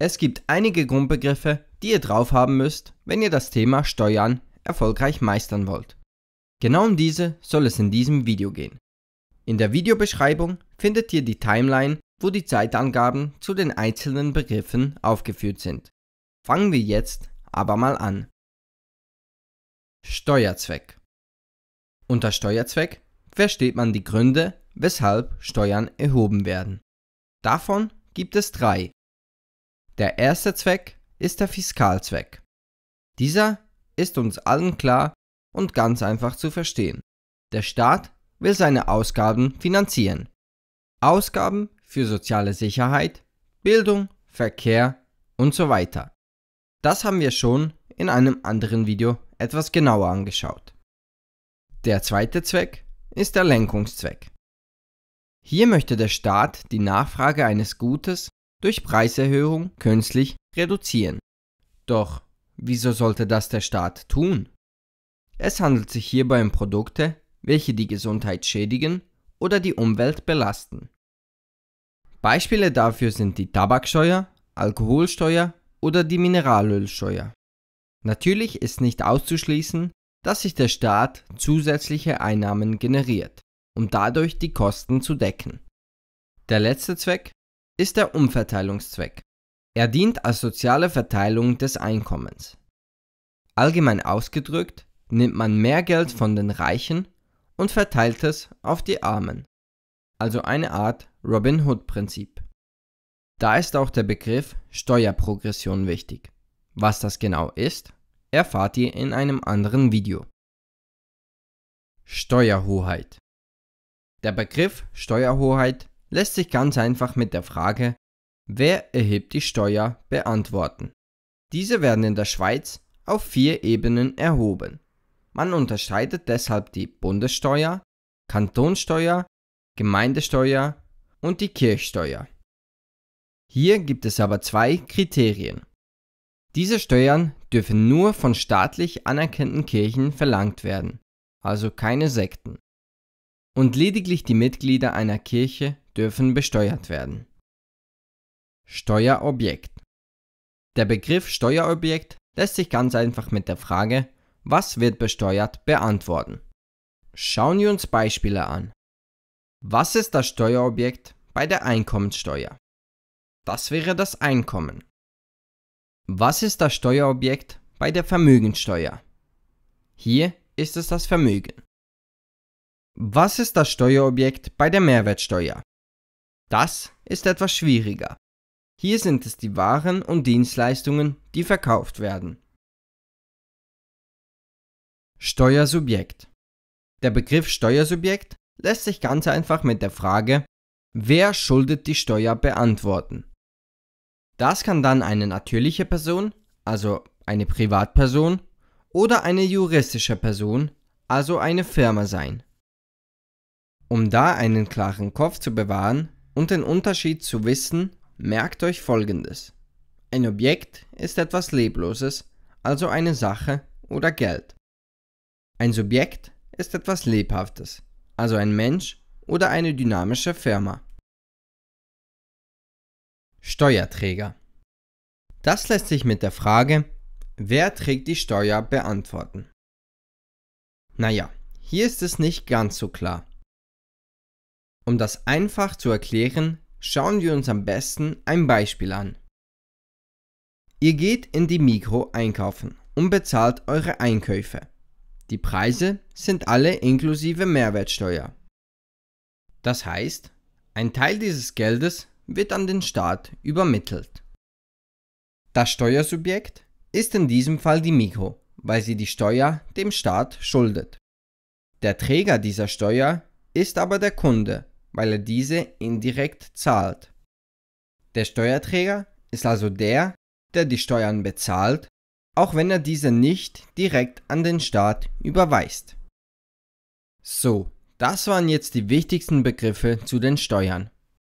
Es gibt einige Grundbegriffe, die ihr drauf haben müsst, wenn ihr das Thema Steuern erfolgreich meistern wollt. Genau um diese soll es in diesem Video gehen. In der Videobeschreibung findet ihr die Timeline, wo die Zeitangaben zu den einzelnen Begriffen aufgeführt sind. Fangen wir jetzt aber mal an. Steuerzweck Unter Steuerzweck versteht man die Gründe, weshalb Steuern erhoben werden. Davon gibt es drei der erste Zweck ist der Fiskalzweck. Dieser ist uns allen klar und ganz einfach zu verstehen. Der Staat will seine Ausgaben finanzieren. Ausgaben für soziale Sicherheit, Bildung, Verkehr und so weiter. Das haben wir schon in einem anderen Video etwas genauer angeschaut. Der zweite Zweck ist der Lenkungszweck. Hier möchte der Staat die Nachfrage eines Gutes durch Preiserhöhung künstlich reduzieren. Doch wieso sollte das der Staat tun? Es handelt sich hierbei um Produkte, welche die Gesundheit schädigen oder die Umwelt belasten. Beispiele dafür sind die Tabaksteuer, Alkoholsteuer oder die Mineralölsteuer. Natürlich ist nicht auszuschließen, dass sich der Staat zusätzliche Einnahmen generiert, um dadurch die Kosten zu decken. Der letzte Zweck ist der Umverteilungszweck. Er dient als soziale Verteilung des Einkommens. Allgemein ausgedrückt nimmt man mehr Geld von den Reichen und verteilt es auf die Armen, also eine Art Robin Hood-Prinzip. Da ist auch der Begriff Steuerprogression wichtig. Was das genau ist, erfahrt ihr in einem anderen Video. Steuerhoheit Der Begriff Steuerhoheit lässt sich ganz einfach mit der Frage, wer erhebt die Steuer, beantworten. Diese werden in der Schweiz auf vier Ebenen erhoben. Man unterscheidet deshalb die Bundessteuer, Kantonsteuer, Gemeindesteuer und die Kirchsteuer. Hier gibt es aber zwei Kriterien. Diese Steuern dürfen nur von staatlich anerkannten Kirchen verlangt werden, also keine Sekten. Und lediglich die Mitglieder einer Kirche dürfen besteuert werden. Steuerobjekt Der Begriff Steuerobjekt lässt sich ganz einfach mit der Frage, was wird besteuert, beantworten. Schauen wir uns Beispiele an. Was ist das Steuerobjekt bei der Einkommensteuer? Das wäre das Einkommen. Was ist das Steuerobjekt bei der Vermögensteuer? Hier ist es das Vermögen. Was ist das Steuerobjekt bei der Mehrwertsteuer? Das ist etwas schwieriger. Hier sind es die Waren und Dienstleistungen, die verkauft werden. Steuersubjekt. Der Begriff Steuersubjekt lässt sich ganz einfach mit der Frage, wer schuldet die Steuer beantworten. Das kann dann eine natürliche Person, also eine Privatperson, oder eine juristische Person, also eine Firma sein. Um da einen klaren Kopf zu bewahren, um den Unterschied zu wissen, merkt euch folgendes. Ein Objekt ist etwas Lebloses, also eine Sache oder Geld. Ein Subjekt ist etwas Lebhaftes, also ein Mensch oder eine dynamische Firma. Steuerträger. Das lässt sich mit der Frage, wer trägt die Steuer beantworten. Naja, hier ist es nicht ganz so klar. Um das einfach zu erklären, schauen wir uns am besten ein Beispiel an. Ihr geht in die Mikro einkaufen und bezahlt eure Einkäufe. Die Preise sind alle inklusive Mehrwertsteuer. Das heißt, ein Teil dieses Geldes wird an den Staat übermittelt. Das Steuersubjekt ist in diesem Fall die Mikro, weil sie die Steuer dem Staat schuldet. Der Träger dieser Steuer ist aber der Kunde, weil er diese indirekt zahlt. Der Steuerträger ist also der, der die Steuern bezahlt, auch wenn er diese nicht direkt an den Staat überweist. So, das waren jetzt die wichtigsten Begriffe zu den Steuern.